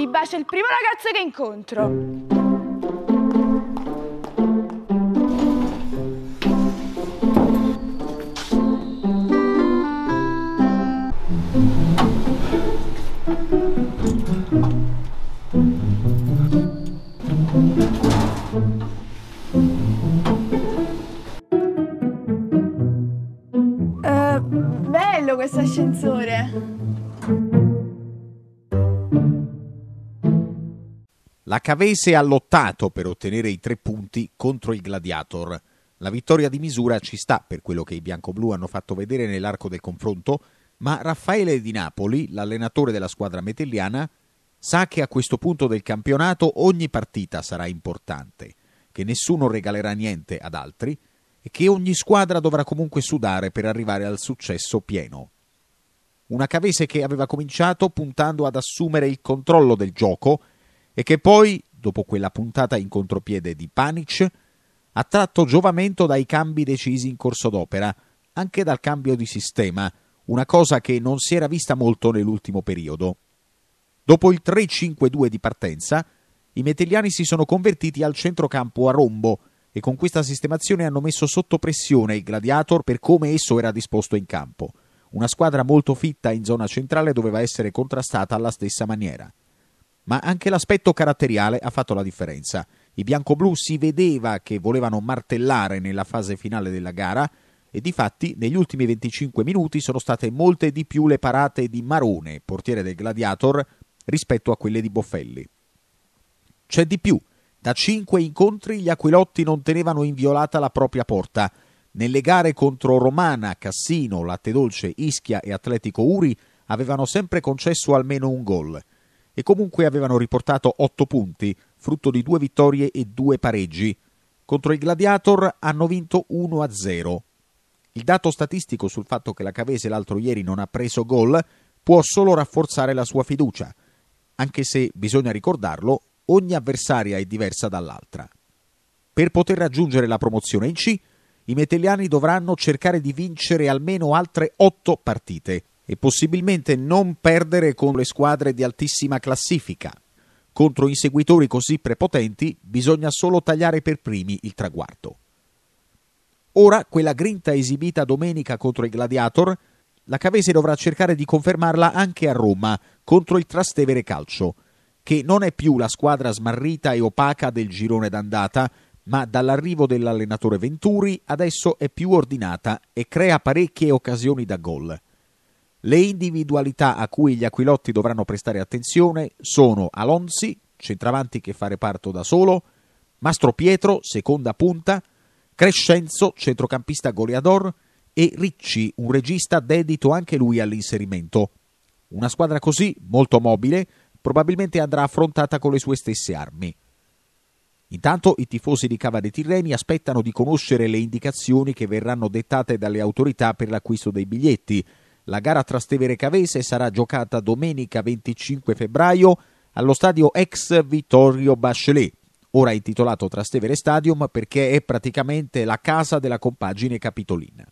Mi bacia il primo ragazzo che incontro. Eh, bello questo ascensore! La Cavese ha lottato per ottenere i tre punti contro il Gladiator. La vittoria di misura ci sta per quello che i bianco-blu hanno fatto vedere nell'arco del confronto, ma Raffaele Di Napoli, l'allenatore della squadra metelliana, sa che a questo punto del campionato ogni partita sarà importante, che nessuno regalerà niente ad altri e che ogni squadra dovrà comunque sudare per arrivare al successo pieno. Una Cavese che aveva cominciato puntando ad assumere il controllo del gioco e che poi, dopo quella puntata in contropiede di Panic, ha tratto giovamento dai cambi decisi in corso d'opera, anche dal cambio di sistema, una cosa che non si era vista molto nell'ultimo periodo. Dopo il 3-5-2 di partenza, i metelliani si sono convertiti al centrocampo a rombo e con questa sistemazione hanno messo sotto pressione il Gladiator per come esso era disposto in campo. Una squadra molto fitta in zona centrale doveva essere contrastata alla stessa maniera ma anche l'aspetto caratteriale ha fatto la differenza. I bianco-blu si vedeva che volevano martellare nella fase finale della gara e difatti negli ultimi 25 minuti sono state molte di più le parate di Marone, portiere del Gladiator, rispetto a quelle di Boffelli. C'è di più. Da cinque incontri gli Aquilotti non tenevano inviolata la propria porta. Nelle gare contro Romana, Cassino, Latte Dolce, Ischia e Atletico Uri avevano sempre concesso almeno un gol e comunque avevano riportato 8 punti, frutto di due vittorie e due pareggi. Contro i Gladiator hanno vinto 1-0. Il dato statistico sul fatto che la Cavese l'altro ieri non ha preso gol può solo rafforzare la sua fiducia, anche se, bisogna ricordarlo, ogni avversaria è diversa dall'altra. Per poter raggiungere la promozione in C, i metelliani dovranno cercare di vincere almeno altre 8 partite, e possibilmente non perdere con le squadre di altissima classifica. Contro inseguitori così prepotenti bisogna solo tagliare per primi il traguardo. Ora quella grinta esibita domenica contro i Gladiator, la Cavese dovrà cercare di confermarla anche a Roma contro il Trastevere Calcio, che non è più la squadra smarrita e opaca del girone d'andata, ma dall'arrivo dell'allenatore Venturi adesso è più ordinata e crea parecchie occasioni da gol. Le individualità a cui gli Aquilotti dovranno prestare attenzione sono Alonsi, centravanti che fa reparto da solo, Mastro Pietro, seconda punta, Crescenzo, centrocampista goleador e Ricci, un regista dedito anche lui all'inserimento. Una squadra così, molto mobile, probabilmente andrà affrontata con le sue stesse armi. Intanto i tifosi di Cava dei Tirreni aspettano di conoscere le indicazioni che verranno dettate dalle autorità per l'acquisto dei biglietti, la gara Trastevere Cavese sarà giocata domenica 25 febbraio allo stadio ex Vittorio Bachelet, ora intitolato Trastevere Stadium perché è praticamente la casa della compagine capitolina.